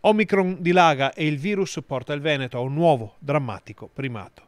Omicron dilaga e il virus porta il Veneto a un nuovo drammatico primato.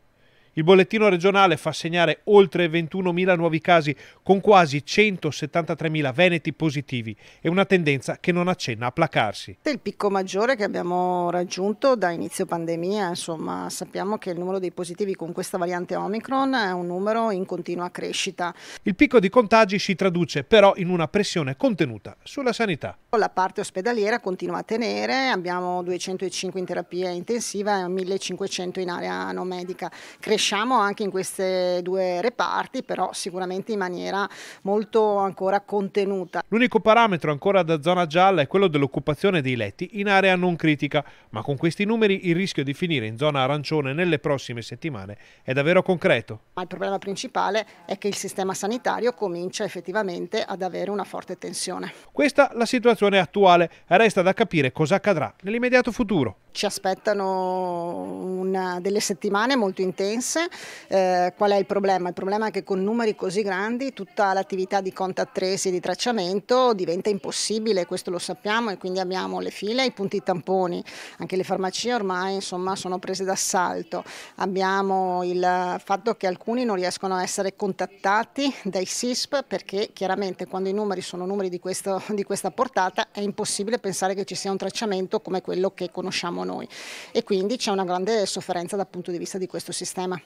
Il bollettino regionale fa segnare oltre 21.000 nuovi casi, con quasi 173.000 veneti positivi e una tendenza che non accenna a placarsi. Il picco maggiore che abbiamo raggiunto da inizio pandemia, insomma, sappiamo che il numero dei positivi con questa variante Omicron è un numero in continua crescita. Il picco di contagi si traduce però in una pressione contenuta sulla sanità. La parte ospedaliera continua a tenere, abbiamo 205 in terapia intensiva e 1500 in area non medica. Cresce cresciamo anche in questi due reparti, però sicuramente in maniera molto ancora contenuta. L'unico parametro ancora da zona gialla è quello dell'occupazione dei letti in area non critica, ma con questi numeri il rischio di finire in zona arancione nelle prossime settimane è davvero concreto. Ma il problema principale è che il sistema sanitario comincia effettivamente ad avere una forte tensione. Questa la situazione attuale, resta da capire cosa accadrà nell'immediato futuro. Ci aspettano una, delle settimane molto intense tasse. Eh, qual è il problema? Il problema è che con numeri così grandi tutta l'attività di contact tracing e di tracciamento diventa impossibile, questo lo sappiamo e quindi abbiamo le file, i punti tamponi, anche le farmacie ormai insomma, sono prese d'assalto. Abbiamo il fatto che alcuni non riescono a essere contattati dai SISP perché chiaramente quando i numeri sono numeri di, questo, di questa portata è impossibile pensare che ci sia un tracciamento come quello che conosciamo noi e quindi c'è una grande sofferenza dal punto di vista di questo sistema.